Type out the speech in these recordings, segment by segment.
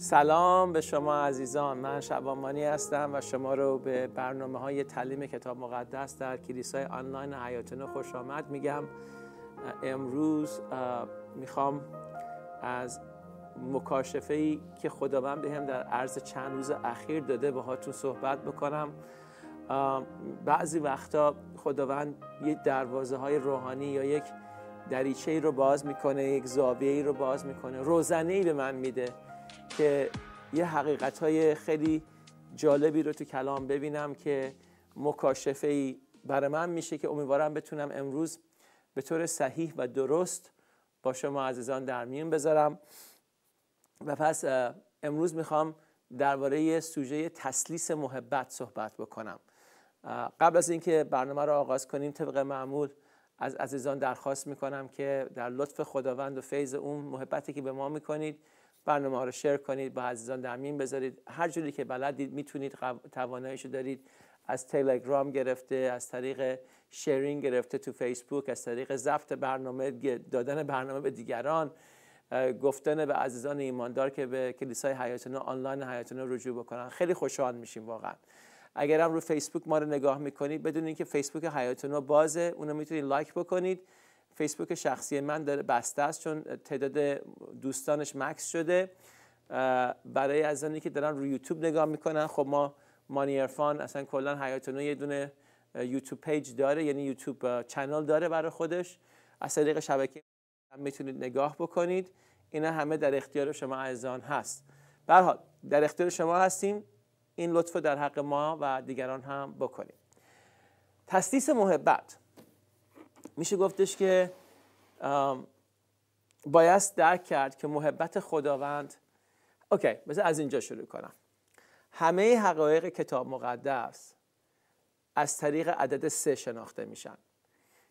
سلام به شما عزیزان من شبانمانی هستم و شما رو به برنامه های تعلیم کتاب مقدس در کلیسای آنلاین حیاتنو خوش آمد میگم امروز میخوام از مکاشفه ای که خداوند بهم در عرض چند روز اخیر داده باهاتون صحبت بکنم بعضی وقتا خداوند یک دروازه های روحانی یا یک دریچه ای رو باز میکنه یک زاویه ای رو باز میکنه روزنه ای به من میده که یه حقیقت های خیلی جالبی رو تو کلام ببینم که مکاشفه ای برای من میشه که امیدوارم بتونم امروز به طور صحیح و درست با شما عزیزان در میون بذارم و پس امروز میخوام درباره سوژه تسلیس محبت صحبت بکنم قبل از اینکه برنامه رو آغاز کنیم طبق معمول از عزیزان درخواست میکنم که در لطف خداوند و فیض اون محبتی که به ما میکنید برنامه ها رو شیر کنید با عزیزان در بذارید هر جوری که بلدید میتونید توانایی رو دارید از تلگرام گرفته از طریق شیرینگ گرفته تو فیسبوک از طریق ضبط برنامه دادن برنامه به دیگران گفتن به عزیزان ایماندار که به کلیسای حیاتنا آنلاین حیاتنا رجوع بکنن خیلی خوشحال میشیم واقعا اگر هم رو فیسبوک ما رو نگاه میکنید بدون اینکه فیسبوک حیاتنا بازه اونو میتونید لایک بکنید فیسبوک شخصی من داره بسته است چون تعداد دوستانش مکس شده برای از که دارن روی یوتیوب نگاه میکنن خب ما مانی ارفان اصلا کلا حیاتونو یه دونه یوتیوب پیج داره یعنی یوتیوب چنل داره برای خودش از طریق شبکه میتونید نگاه بکنید اینا همه در اختیار شما عزیزان هست به حال در اختیار شما هستیم این لطف در حق ما و دیگران هم بکنید تسلیس محبت میشه گفتش که بایست درک کرد که محبت خداوند اوکی مثل از اینجا شروع کنم همه حقایق کتاب مقدس از طریق عدد سه شناخته میشن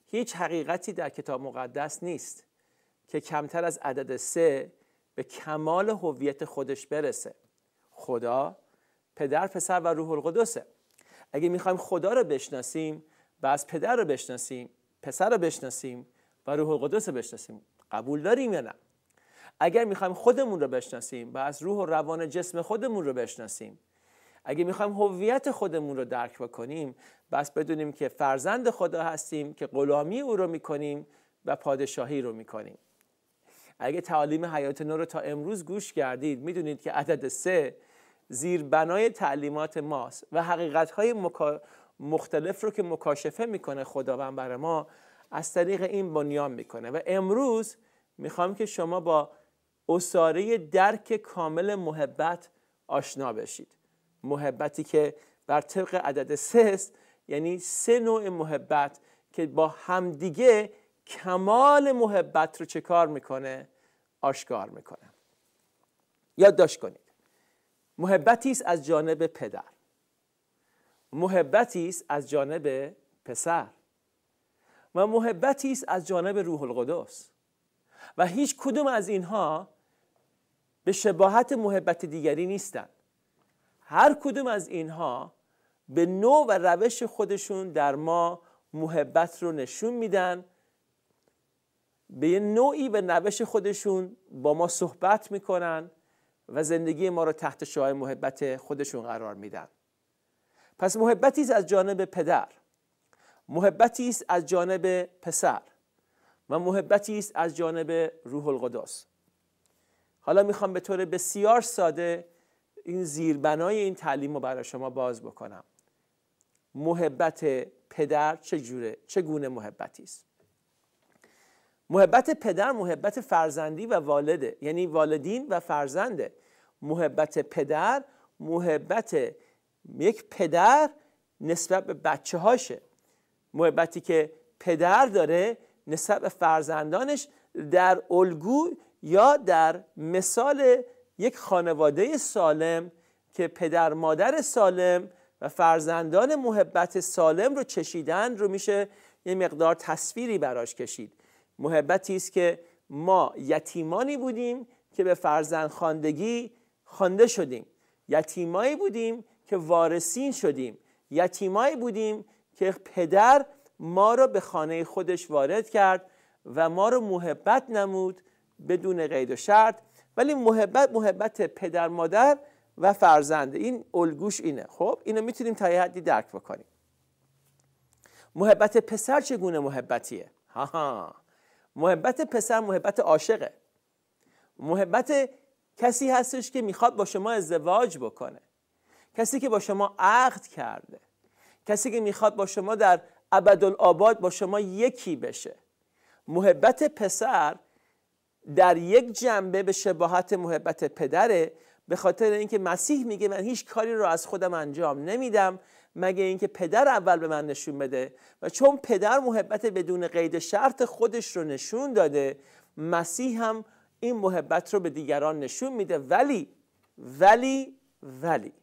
هیچ حقیقتی در کتاب مقدس نیست که کمتر از عدد سه به کمال هویت خودش برسه خدا پدر پسر و روح القدسه اگه میخوایم خدا رو بشناسیم و از پدر رو بشناسیم پسر رو بشناسیم و روح القدس رو بشناسیم قبول داریم یا نه اگر میخوایم خودمون رو بشناسیم و از روح و روان جسم خودمون رو بشناسیم اگه میخوایم هویت خودمون رو درک بکنیم بس بدونیم که فرزند خدا هستیم که غلامی او رو میکنیم و پادشاهی رو میکنیم اگه تعالیم حیات نو رو تا امروز گوش کردید میدونید که عدد سه زیر بنای تعلیمات ماست و حقیقت مکا... مختلف رو که مکاشفه میکنه خداوند بر ما از طریق این بنیان میکنه و امروز میخوام که شما با اصاره درک کامل محبت آشنا بشید محبتی که بر طبق عدد سه است یعنی سه نوع محبت که با همدیگه کمال محبت رو چه کار میکنه آشکار میکنه یادداشت کنید محبتی است از جانب پدر محبتی است از جانب پسر و محبتی است از جانب روح القدس و هیچ کدوم از اینها به شباهت محبت دیگری نیستند هر کدوم از اینها به نوع و روش خودشون در ما محبت رو نشون میدن به یه نوعی به نوش خودشون با ما صحبت میکنن و زندگی ما رو تحت شای محبت خودشون قرار میدن پس محبتی است از جانب پدر محبتی است از جانب پسر و محبتی است از جانب روح القدس حالا میخوام به طور بسیار ساده این زیربنای این تعلیم رو برای شما باز بکنم محبت پدر چجوره چگونه محبتی است محبت پدر محبت فرزندی و والده یعنی والدین و فرزنده محبت پدر محبت یک پدر نسبت به بچه هاشه محبتی که پدر داره نسبت به فرزندانش در الگو یا در مثال یک خانواده سالم که پدر مادر سالم و فرزندان محبت سالم رو چشیدن رو میشه یه مقدار تصویری براش کشید محبتی است که ما یتیمانی بودیم که به فرزند خاندگی خوانده شدیم یتیمایی بودیم که وارسین شدیم یتیمایی بودیم که پدر ما را به خانه خودش وارد کرد و ما را محبت نمود بدون قید و شرط ولی محبت محبت پدر مادر و فرزنده این الگوش اینه خب اینو میتونیم تا یه حدی درک بکنیم محبت پسر چگونه محبتیه ها, ها. محبت پسر محبت عاشقه محبت کسی هستش که میخواد با شما ازدواج بکنه کسی که با شما عقد کرده کسی که میخواد با شما در ابدالآباد با شما یکی بشه محبت پسر در یک جنبه به شباهت محبت پدره به خاطر اینکه مسیح میگه من هیچ کاری رو از خودم انجام نمیدم مگه اینکه پدر اول به من نشون بده و چون پدر محبت بدون قید شرط خودش رو نشون داده مسیح هم این محبت رو به دیگران نشون میده ولی ولی ولی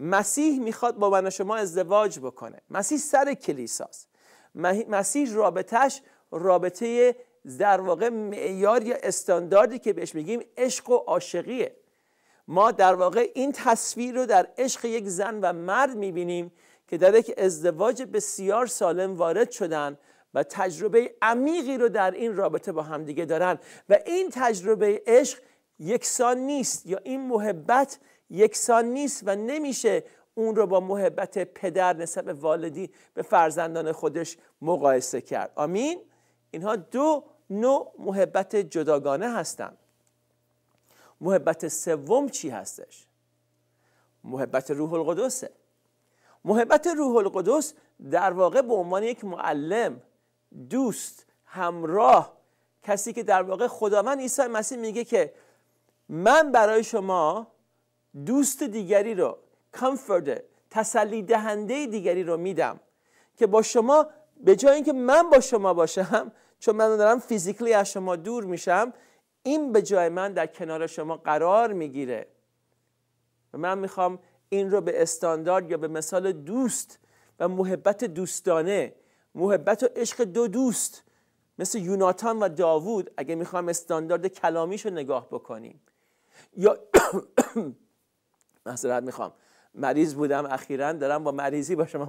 مسیح میخواد با من و شما ازدواج بکنه مسیح سر کلیساست مسیح رابطهش رابطه در واقع معیار یا استانداردی که بهش میگیم عشق و عاشقیه ما در واقع این تصویر رو در عشق یک زن و مرد میبینیم که در یک ازدواج بسیار سالم وارد شدن و تجربه عمیقی رو در این رابطه با همدیگه دارن و این تجربه عشق یکسان نیست یا این محبت یکسان نیست و نمیشه اون رو با محبت پدر نسبت والدی به فرزندان خودش مقایسه کرد آمین اینها دو نوع محبت جداگانه هستند محبت سوم چی هستش محبت روح القدسه محبت روح القدس در واقع به عنوان یک معلم دوست همراه کسی که در واقع خداوند عیسی مسیح میگه که من برای شما دوست دیگری رو کامفورت تسلی دهنده دیگری رو میدم که با شما به جای اینکه من با شما باشم چون من دارم فیزیکلی از شما دور میشم این به جای من در کنار شما قرار میگیره و من میخوام این رو به استاندارد یا به مثال دوست و محبت دوستانه محبت و عشق دو دوست مثل یوناتان و داوود اگه میخوام استاندارد کلامیش رو نگاه بکنیم یا معذرت میخوام مریض بودم اخیرا دارم با مریضی با شما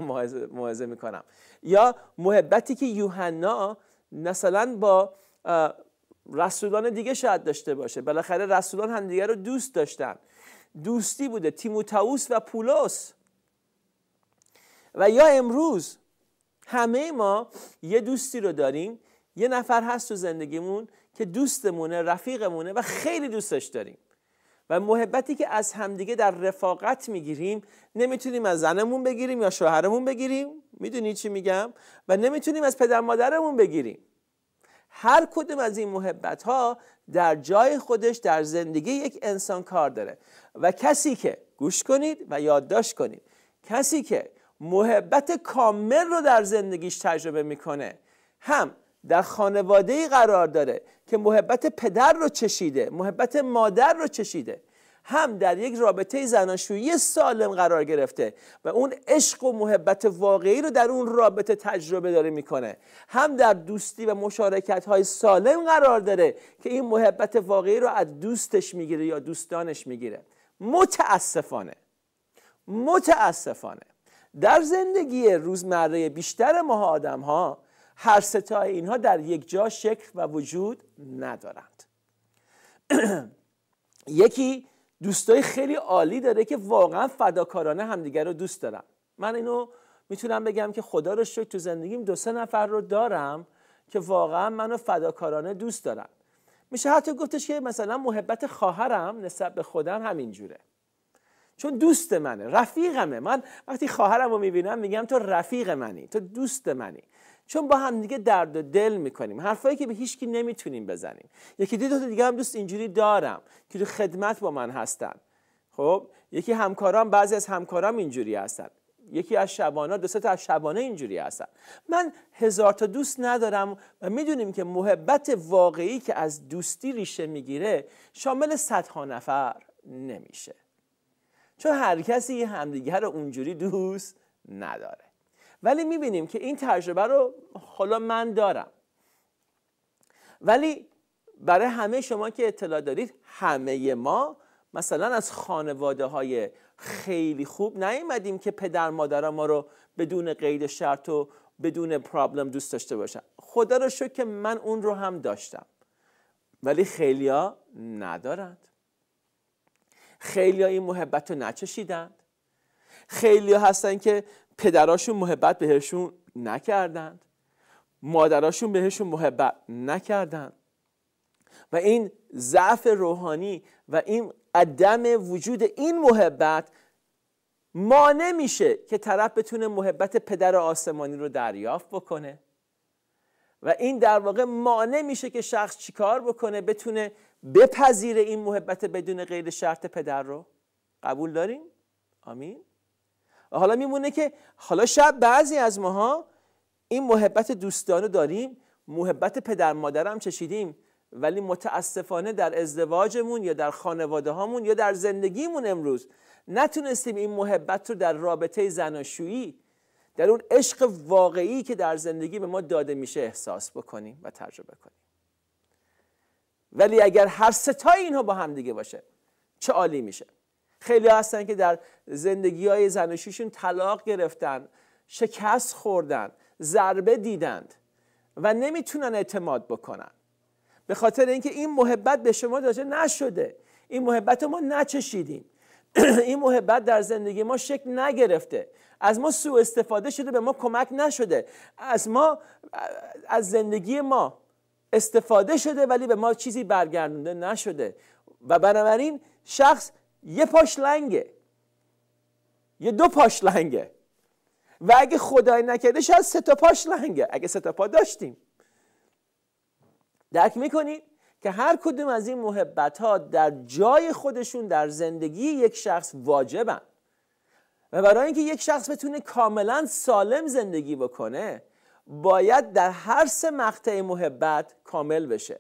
موعظه میکنم یا محبتی که یوحنا مثلا با رسولان دیگه شاید داشته باشه بالاخره رسولان همدیگه رو دوست داشتن دوستی بوده تیموتائوس و پولس و یا امروز همه ما یه دوستی رو داریم یه نفر هست تو زندگیمون که دوستمونه رفیقمونه و خیلی دوستش داریم و محبتی که از همدیگه در رفاقت میگیریم نمیتونیم از زنمون بگیریم یا شوهرمون بگیریم میدونی چی میگم و نمیتونیم از پدر مادرمون بگیریم هر کدوم از این محبت ها در جای خودش در زندگی یک انسان کار داره و کسی که گوش کنید و یادداشت کنید کسی که محبت کامل رو در زندگیش تجربه میکنه هم در خانواده ای قرار داره که محبت پدر رو چشیده محبت مادر رو چشیده هم در یک رابطه زناشویی سالم قرار گرفته و اون عشق و محبت واقعی رو در اون رابطه تجربه داره میکنه هم در دوستی و مشارکت های سالم قرار داره که این محبت واقعی رو از دوستش میگیره یا دوستانش میگیره متاسفانه متاسفانه در زندگی روزمره بیشتر ما آدم ها هر ستای اینها در یک جا شکل و وجود ندارند یکی دوستای خیلی عالی داره که واقعا فداکارانه همدیگر رو دوست دارم من اینو میتونم بگم که خدا رو شکر تو زندگیم دو سه نفر رو دارم که واقعا منو فداکارانه دوست دارم میشه حتی گفتش که مثلا محبت خواهرم نسبت به خودم همینجوره چون دوست منه رفیقمه من وقتی خواهرم رو میبینم میگم تو رفیق منی تو دوست منی چون با هم دیگه درد و دل میکنیم حرفایی که به هیچ نمیتونیم بزنیم یکی دو تا دیگه هم دوست اینجوری دارم که تو خدمت با من هستن خب یکی همکاران بعضی از همکارام اینجوری هستن یکی از شبانا دو تا از شبانه اینجوری هستن من هزار تا دوست ندارم و میدونیم که محبت واقعی که از دوستی ریشه میگیره شامل صدها نفر نمیشه چون هر کسی همدیگه رو اونجوری دوست نداره ولی میبینیم که این تجربه رو حالا من دارم ولی برای همه شما که اطلاع دارید همه ما مثلا از خانواده های خیلی خوب نیومدیم که پدر مادر ما رو بدون قید شرط و بدون پرابلم دوست داشته باشن خدا رو شکر که من اون رو هم داشتم ولی خیلیا ندارند خیلیا این محبت رو نچشیدند خیلیا هستن که پدراشون محبت بهشون نکردند مادراشون بهشون محبت نکردند و این ضعف روحانی و این عدم وجود این محبت مانع میشه که طرف بتونه محبت پدر آسمانی رو دریافت بکنه و این در واقع مانع میشه که شخص چیکار بکنه بتونه بپذیره این محبت بدون غیر شرط پدر رو قبول داریم آمین حالا میمونه که حالا شب بعضی از ماها این محبت دوستانه داریم محبت پدر مادرم چشیدیم ولی متاسفانه در ازدواجمون یا در خانواده هامون یا در زندگیمون امروز نتونستیم این محبت رو در رابطه زناشویی در اون عشق واقعی که در زندگی به ما داده میشه احساس بکنیم و تجربه کنیم ولی اگر هر ستای اینها با هم دیگه باشه چه عالی میشه خیلی هستن که در زندگی های زنشیشون طلاق گرفتن شکست خوردن ضربه دیدند و نمیتونن اعتماد بکنن به خاطر اینکه این محبت به شما داده نشده این محبت رو ما نچشیدیم این محبت در زندگی ما شکل نگرفته از ما سوء استفاده شده به ما کمک نشده از ما از زندگی ما استفاده شده ولی به ما چیزی برگردونده نشده و بنابراین شخص یه پاش لنگه یه دو پاش لنگه و اگه خدای نکرده شاید سه تا پاش لنگه اگه سه تا پا داشتیم درک میکنید که هر کدوم از این محبت ها در جای خودشون در زندگی یک شخص واجبن و برای اینکه یک شخص بتونه کاملا سالم زندگی بکنه باید در هر سه مقطع محبت کامل بشه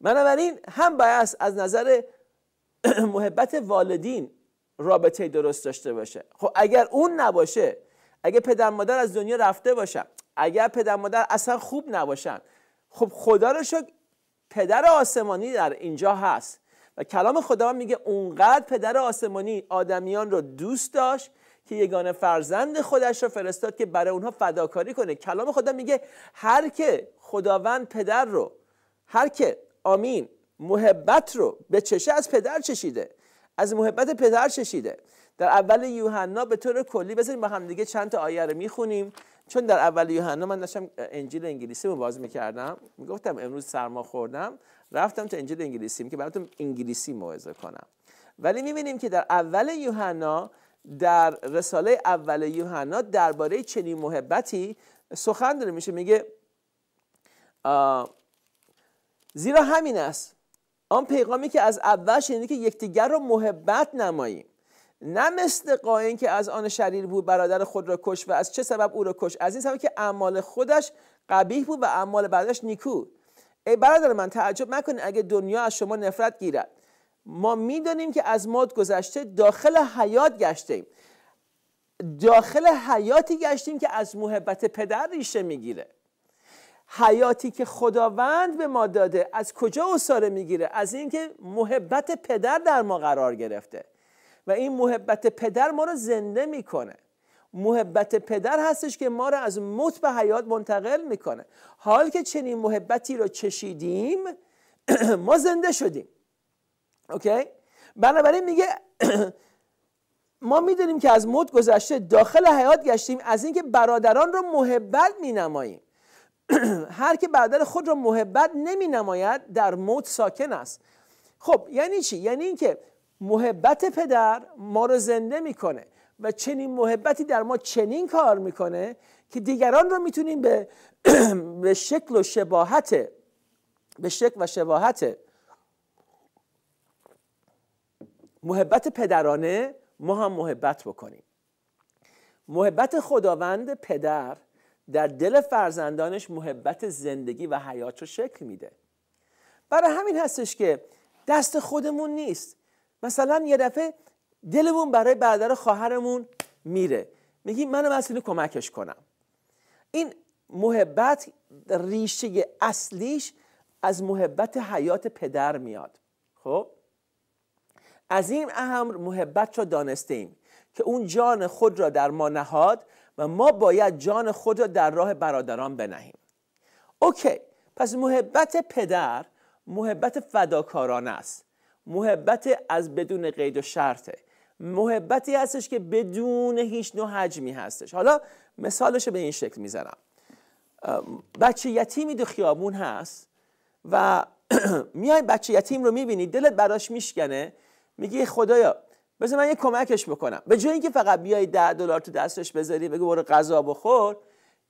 بنابراین هم باید از نظر محبت والدین رابطه درست داشته باشه خب اگر اون نباشه اگر پدر مادر از دنیا رفته باشن اگر پدر مادر اصلا خوب نباشن خب خدا رو شکر پدر آسمانی در اینجا هست و کلام خدا میگه اونقدر پدر آسمانی آدمیان رو دوست داشت که یگانه فرزند خودش رو فرستاد که برای اونها فداکاری کنه کلام خدا میگه هر که خداوند پدر رو هر که آمین محبت رو به چشه از پدر چشیده از محبت پدر چشیده در اول یوحنا به طور کلی بذاریم با دیگه چند تا آیه رو میخونیم چون در اول یوحنا من داشتم انجیل انگلیسی رو باز میکردم میگفتم امروز سرما خوردم رفتم تو انجیل انگلیسی که براتون انگلیسی موعظه کنم ولی میبینیم که در اول یوحنا در رساله اول یوحنا درباره چنین محبتی سخن داره میشه میگه زیرا همین است آن پیغامی که از اول شنیدی که یکدیگر را محبت نماییم نه مثل قاین که از آن شریر بود برادر خود را کش و از چه سبب او را کش از این سبب که اعمال خودش قبیح بود و اعمال بعدش نیکو ای برادر من تعجب نکنید اگه دنیا از شما نفرت گیرد ما میدانیم که از ماد گذشته داخل حیات گشتیم داخل حیاتی گشتیم که از محبت پدر ریشه میگیره حیاتی که خداوند به ما داده از کجا اصاره میگیره از اینکه محبت پدر در ما قرار گرفته و این محبت پدر ما رو زنده میکنه محبت پدر هستش که ما رو از موت به حیات منتقل میکنه حال که چنین محبتی رو چشیدیم ما زنده شدیم اوکی بنابراین میگه ما میدونیم که از موت گذشته داخل حیات گشتیم از اینکه برادران رو محبت مینماییم هر که برادر خود را محبت نمی نماید در موت ساکن است خب یعنی چی؟ یعنی اینکه محبت پدر ما رو زنده میکنه و چنین محبتی در ما چنین کار میکنه که دیگران رو میتونیم به به شکل و شباهت به شکل و شباهت محبت پدرانه ما هم محبت بکنیم محبت خداوند پدر در دل فرزندانش محبت زندگی و حیات رو شکل میده برای همین هستش که دست خودمون نیست مثلا یه دفعه دلمون برای برادر خواهرمون میره میگی منم از اینو کمکش کنم این محبت ریشه اصلیش از محبت حیات پدر میاد خب از این اهم محبت را دانستیم که اون جان خود را در ما نهاد و ما باید جان خود را در راه برادران بنهیم اوکی پس محبت پدر محبت فداکارانه است محبت از بدون قید و شرطه محبتی هستش که بدون هیچ نوع حجمی هستش حالا مثالش به این شکل میزنم بچه یتیمی دو خیابون هست و میای بچه یتیم رو میبینی دلت براش میشکنه میگی خدایا بذار من یه کمکش بکنم به جای اینکه فقط بیای ده دلار تو دستش بذاری بگو برو غذا بخور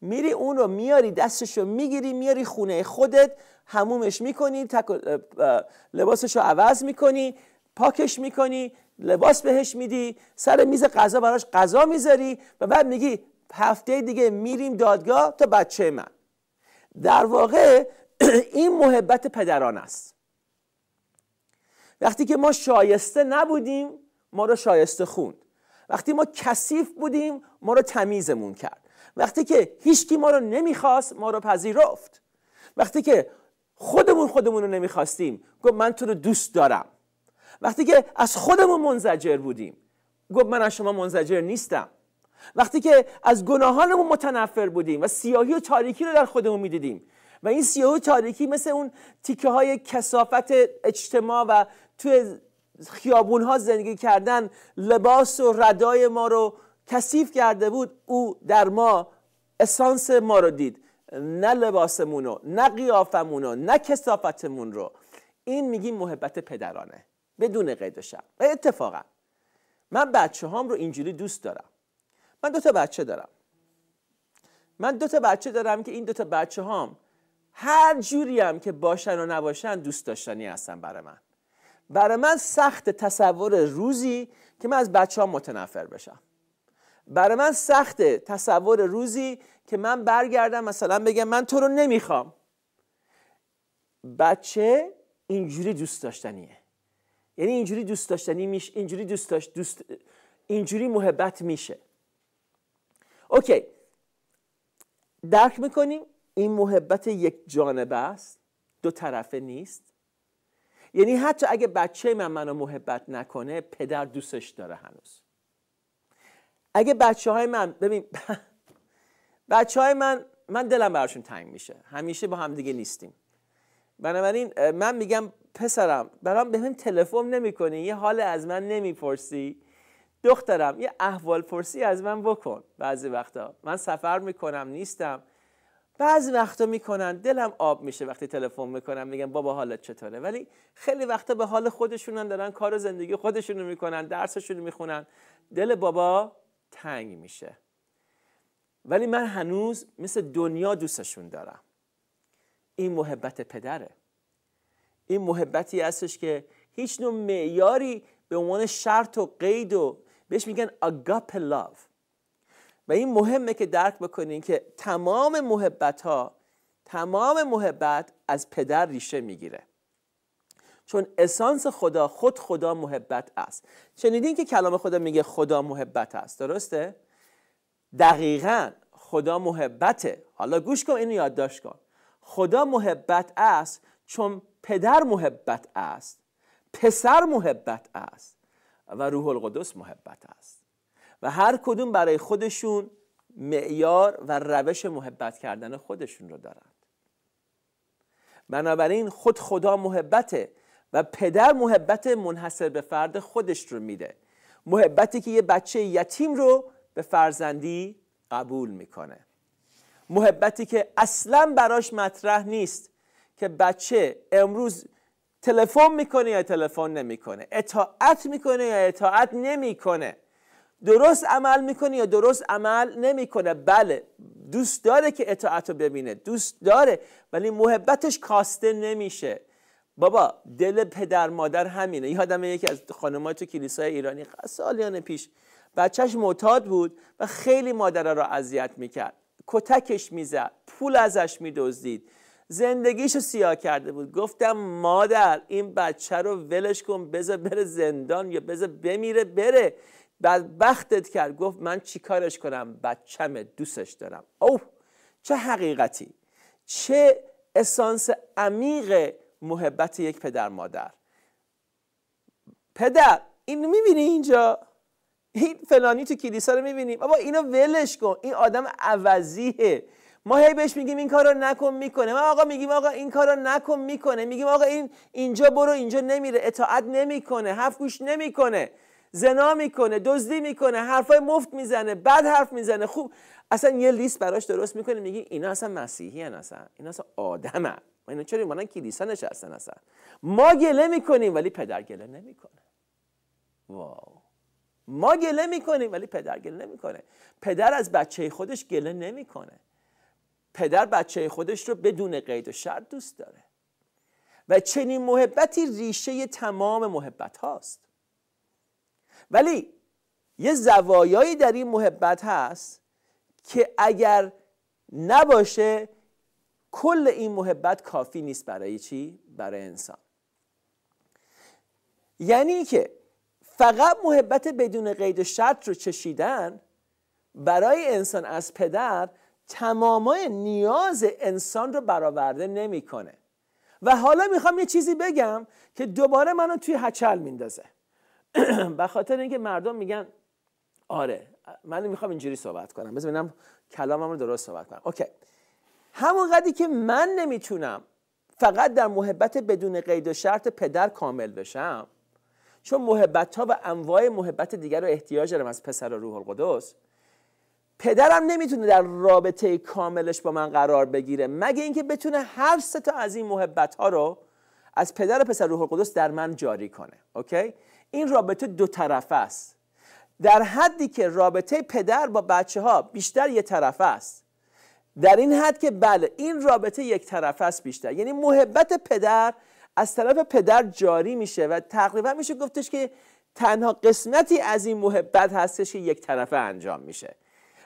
میری اون رو میاری دستش رو میگیری میاری خونه خودت همومش میکنی لباسش رو عوض میکنی پاکش میکنی لباس بهش میدی سر میز غذا براش غذا میذاری و بعد میگی هفته دیگه میریم دادگاه تا بچه من در واقع این محبت پدران است وقتی که ما شایسته نبودیم ما رو شایسته خوند وقتی ما کثیف بودیم ما رو تمیزمون کرد وقتی که هیچکی ما رو نمیخواست ما رو پذیرفت وقتی که خودمون خودمون رو نمیخواستیم گفت من تو رو دوست دارم وقتی که از خودمون منزجر بودیم گفت من از شما منزجر نیستم وقتی که از گناهانمون متنفر بودیم و سیاهی و تاریکی رو در خودمون میدیدیم و این سیاهی و تاریکی مثل اون تیکه های کسافت اجتماع و توی خیابون ها زندگی کردن لباس و ردای ما رو کثیف کرده بود او در ما اسانس ما رو دید نه لباسمون رو نه قیافمون رو نه کسافتمون رو این میگیم محبت پدرانه بدون قید و شرط و اتفاقا من بچه هام رو اینجوری دوست دارم من دو تا بچه دارم من دوتا بچه دارم که این دو تا بچه هام هر جوری هم که باشن و نباشن دوست داشتنی هستن برای من برای من سخت تصور روزی که من از بچه ها متنفر بشم برای من سخت تصور روزی که من برگردم مثلا بگم من تو رو نمیخوام بچه اینجوری دوست داشتنیه یعنی اینجوری دوست داشتنی میشه اینجوری دوست داشت دوست اینجوری محبت میشه اوکی درک میکنیم این محبت یک جانبه است دو طرفه نیست یعنی حتی اگه بچه من منو محبت نکنه پدر دوستش داره هنوز اگه بچه های من ببین بچه های من من دلم براشون تنگ میشه همیشه با هم دیگه نیستیم بنابراین من میگم پسرم برام به تلفن نمیکنی یه حال از من نمیپرسی دخترم یه احوال پرسی از من بکن بعضی وقتا من سفر میکنم نیستم بعضی وقتا میکنن دلم آب میشه وقتی تلفن میکنم میگم بابا حالت چطوره ولی خیلی وقتا به حال خودشونن دارن کار زندگی زندگی رو میکنن رو میخونن دل بابا تنگ میشه ولی من هنوز مثل دنیا دوستشون دارم این محبت پدره این محبتی هستش که هیچ نوع معیاری به عنوان شرط و قید و بهش میگن agape love و این مهمه که درک بکنین که تمام محبت ها تمام محبت از پدر ریشه میگیره چون اسانس خدا خود خدا محبت است شنیدین که کلام خدا میگه خدا محبت است درسته دقیقا خدا محبته حالا گوش کن اینو یادداشت کن خدا محبت است چون پدر محبت است پسر محبت است و روح القدس محبت است و هر کدوم برای خودشون معیار و روش محبت کردن خودشون رو دارند بنابراین خود خدا محبته و پدر محبت منحصر به فرد خودش رو میده محبتی که یه بچه یتیم رو به فرزندی قبول میکنه محبتی که اصلا براش مطرح نیست که بچه امروز تلفن میکنه یا تلفن نمیکنه اطاعت میکنه یا اطاعت نمیکنه درست عمل میکنه یا درست عمل نمیکنه بله دوست داره که اطاعت رو ببینه دوست داره ولی محبتش کاسته نمیشه بابا دل پدر مادر همینه یادم یکی از خانمای تو کلیسای ایرانی سالیان پیش بچهش معتاد بود و خیلی مادر را اذیت میکرد کتکش میزد پول ازش میدزدید رو سیاه کرده بود گفتم مادر این بچه رو ولش کن بذار بره زندان یا بذار بمیره بره بعد بدبختت کرد گفت من چیکارش کنم بچمه دوستش دارم اوه چه حقیقتی چه اسانس عمیق محبت یک پدر مادر پدر اینو میبینی اینجا این فلانی تو کلیسا رو میبینیم بابا اینو ولش کن این آدم عوضیه ما هی بهش میگیم این کارو نکن میکنه ما آقا میگیم آقا این کارو نکن میکنه میگیم آقا این اینجا برو اینجا نمیره اطاعت نمیکنه حرف گوش نمیکنه زنا میکنه دزدی میکنه حرفای مفت میزنه بد حرف میزنه خوب اصلا یه لیست براش درست میکنه میگی اینا اصلا مسیحی هن اصلا اینا اصلا آدم هن. ما اینا چرا اینا کلیسا نشستن اصلا ما گله میکنیم ولی پدر گله نمیکنه واو ما گله میکنیم ولی پدر گله نمیکنه پدر از بچه خودش گله نمیکنه پدر بچه خودش رو بدون قید و شرط دوست داره و چنین محبتی ریشه تمام محبت هاست ولی یه زوایایی در این محبت هست که اگر نباشه کل این محبت کافی نیست برای چی؟ برای انسان یعنی که فقط محبت بدون قید و شرط رو چشیدن برای انسان از پدر تمامای نیاز انسان رو برآورده نمیکنه و حالا میخوام یه چیزی بگم که دوباره منو توی هچل میندازه به خاطر اینکه مردم میگن آره من میخوام اینجوری صحبت کنم بذار ببینم کلامم رو درست صحبت کنم اوکی همون قدی که من نمیتونم فقط در محبت بدون قید و شرط پدر کامل بشم چون محبت ها و انواع محبت دیگر رو احتیاج دارم از پسر و روح القدس پدرم نمیتونه در رابطه کاملش با من قرار بگیره مگه اینکه بتونه هر سه تا از این محبت ها رو از پدر و پسر روح القدس در من جاری کنه اوکی این رابطه دو طرفه است در حدی که رابطه پدر با بچه ها بیشتر یه طرفه است در این حد که بله این رابطه یک طرفه است بیشتر یعنی محبت پدر از طرف پدر جاری میشه و تقریبا میشه گفتش که تنها قسمتی از این محبت هستش که یک طرفه انجام میشه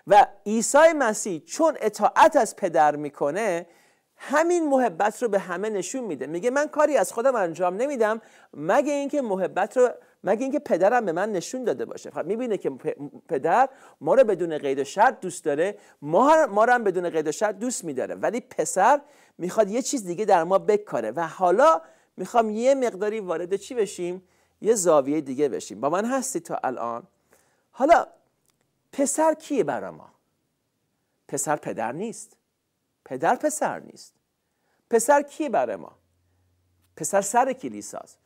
و عیسی مسیح چون اطاعت از پدر میکنه همین محبت رو به همه نشون میده میگه من کاری از خودم انجام نمیدم مگه اینکه محبت رو مگه اینکه پدرم به من نشون داده باشه خب میبینه که پدر ما رو بدون قید و شرط دوست داره ما رو هم بدون قید و شرط دوست میداره ولی پسر میخواد یه چیز دیگه در ما بکاره و حالا میخوام یه مقداری وارد چی بشیم یه زاویه دیگه بشیم با من هستی تا الان حالا پسر کیه برای ما پسر پدر نیست پدر پسر نیست پسر کیه برای ما پسر سر کلیساست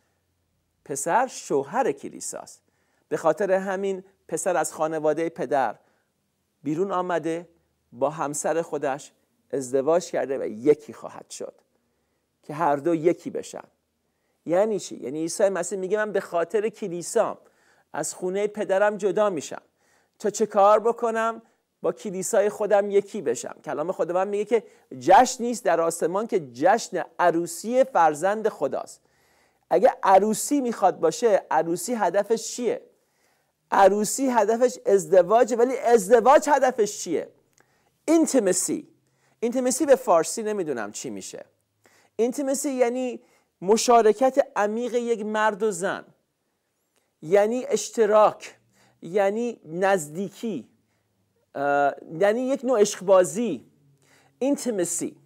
پسر شوهر کلیساست به خاطر همین پسر از خانواده پدر بیرون آمده با همسر خودش ازدواج کرده و یکی خواهد شد که هر دو یکی بشن یعنی چی؟ یعنی عیسی مسیح میگه من به خاطر کلیسام از خونه پدرم جدا میشم تا چه کار بکنم با کلیسای خودم یکی بشم کلام خدا من میگه که جشن نیست در آسمان که جشن عروسی فرزند خداست اگه عروسی میخواد باشه عروسی هدفش چیه عروسی هدفش ازدواج ولی ازدواج هدفش چیه اینتیمسی اینتیمسی به فارسی نمیدونم چی میشه اینتیمسی یعنی مشارکت عمیق یک مرد و زن یعنی اشتراک یعنی نزدیکی یعنی یک نوع عشقبازی اینتیمیسی.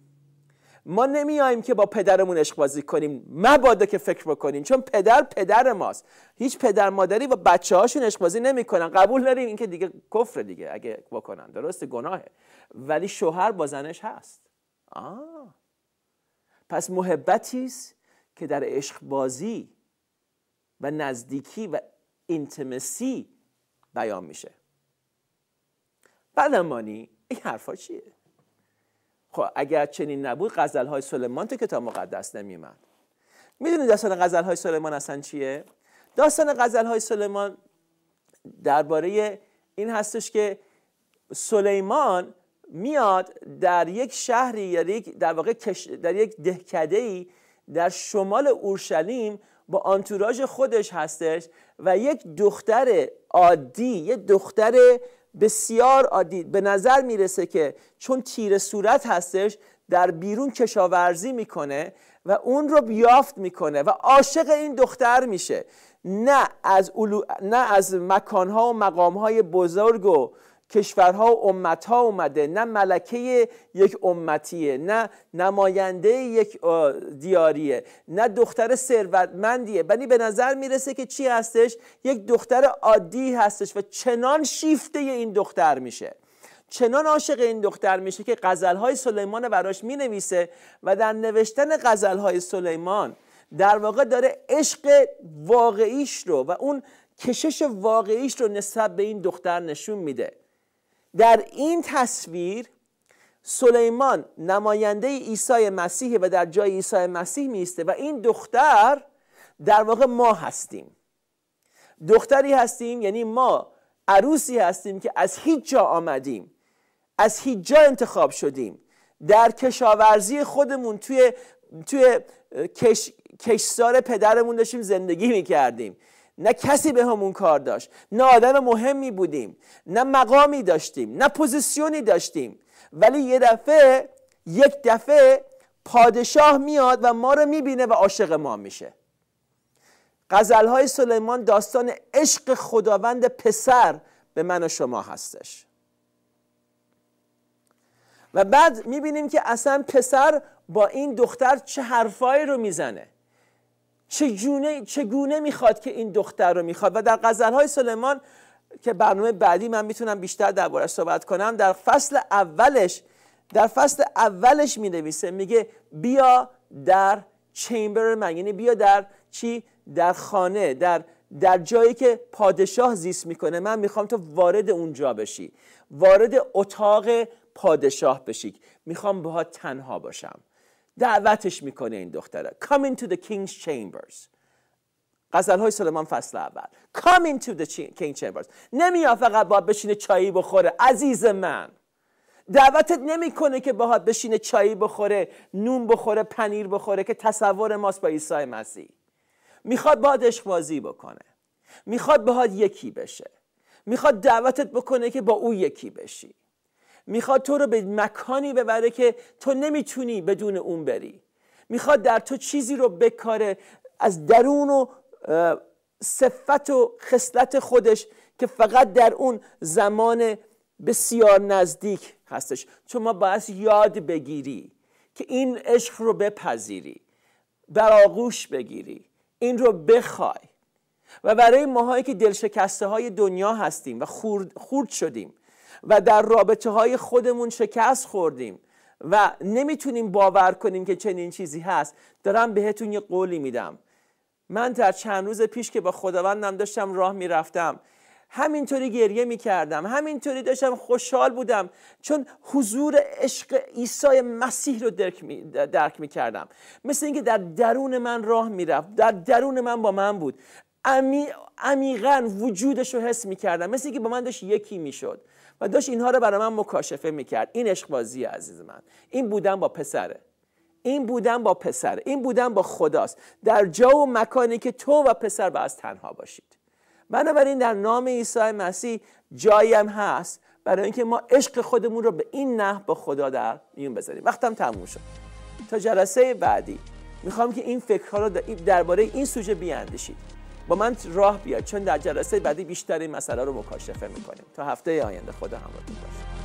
ما نمیایم که با پدرمون عشق بازی کنیم مبادا که فکر بکنیم چون پدر پدر ماست هیچ پدر مادری و بچه هاشون عشق بازی نمیکنن قبول داریم اینکه که دیگه کفر دیگه اگه بکنن درسته گناهه ولی شوهر با زنش هست آه. پس محبتی است که در عشق بازی و نزدیکی و اینتمسی بیان میشه بدمانی این حرفا چیه خب اگر چنین نبود غزل های سلیمان تو کتاب مقدس نمیمد میدونید داستان غزل های سلیمان اصلا چیه داستان غزل های سلیمان درباره این هستش که سلیمان میاد در یک شهری یا یعنی یک در واقع در یک دهکده ای در شمال اورشلیم با آنتوراژ خودش هستش و یک دختر عادی یه دختر بسیار عادی به نظر میرسه که چون تیره صورت هستش در بیرون کشاورزی میکنه و اون رو بیافت میکنه و عاشق این دختر میشه نه از, نه از مکانها و مقامهای بزرگ و کشورها و امتها اومده نه ملکه یک امتیه نه نماینده یک دیاریه نه دختر ثروتمندیه بنی به نظر میرسه که چی هستش یک دختر عادی هستش و چنان شیفته این دختر میشه چنان عاشق این دختر میشه که غزلهای سلیمان براش مینویسه و در نوشتن غزلهای سلیمان در واقع داره عشق واقعیش رو و اون کشش واقعیش رو نسبت به این دختر نشون میده در این تصویر سلیمان نماینده عیسی مسیح و در جای عیسی مسیح میسته و این دختر در واقع ما هستیم دختری هستیم یعنی ما عروسی هستیم که از هیچ جا آمدیم از هیچ جا انتخاب شدیم در کشاورزی خودمون توی توی کش، کشسار پدرمون داشتیم زندگی میکردیم نه کسی به همون کار داشت نه آدم مهمی بودیم نه مقامی داشتیم نه پوزیسیونی داشتیم ولی یه دفعه یک دفعه پادشاه میاد و ما رو میبینه و عاشق ما میشه غزلهای سلیمان داستان عشق خداوند پسر به من و شما هستش و بعد میبینیم که اصلا پسر با این دختر چه حرفایی رو میزنه چگونه, چگونه میخواد که این دختر رو میخواد و در های سلیمان که برنامه بعدی من میتونم بیشتر دربارش صحبت کنم در فصل اولش در فصل اولش می میگه بیا در چیمبر من یعنی بیا در چی در خانه در در جایی که پادشاه زیست میکنه من میخوام تو وارد اونجا بشی وارد اتاق پادشاه بشی میخوام باها تنها باشم دعوتش میکنه این دختره Come into the king's chambers غزل های سلمان فصل اول Come into the king's chambers نمیاد فقط باید بشینه چایی بخوره عزیز من دعوتت نمیکنه که باهات بشینه چایی بخوره نون بخوره پنیر بخوره که تصور ماست با عیسی مسیح میخواد باهات عشق بکنه میخواد باهات یکی بشه میخواد دعوتت بکنه که با او یکی بشی میخواد تو رو به مکانی ببره که تو نمیتونی بدون اون بری میخواد در تو چیزی رو بکاره از درون و صفت و خصلت خودش که فقط در اون زمان بسیار نزدیک هستش تو ما باید یاد بگیری که این عشق رو بپذیری بر آغوش بگیری این رو بخوای و برای ماهایی که دلشکسته های دنیا هستیم و خورد شدیم و در رابطه های خودمون شکست خوردیم و نمیتونیم باور کنیم که چنین چیزی هست دارم بهتون یه قولی میدم من در چند روز پیش که با خداوندم داشتم راه میرفتم همینطوری گریه میکردم همینطوری داشتم خوشحال بودم چون حضور عشق عیسی مسیح رو درک می, درک مثل اینکه در درون من راه میرفت در درون من با من بود عمیقا وجودش رو حس میکردم مثل اینکه با من داشت یکی میشد. و داشت اینها رو برای من مکاشفه میکرد این عشق بازی عزیز من این بودن با پسره این بودن با پسر این بودن با خداست در جا و مکانی که تو و پسر و از تنها باشید بنابراین در نام عیسی مسیح جایم هست برای اینکه ما عشق خودمون رو به این نه با خدا در میون بذاریم وقتم تموم شد تا جلسه بعدی میخوام که این فکرها رو درباره این سوژه بیاندیشید با من راه بیاد چون در جلسه بعدی بیشتر این مسئله رو مکاشفه میکنیم تا هفته آینده خدا همراهتون باشه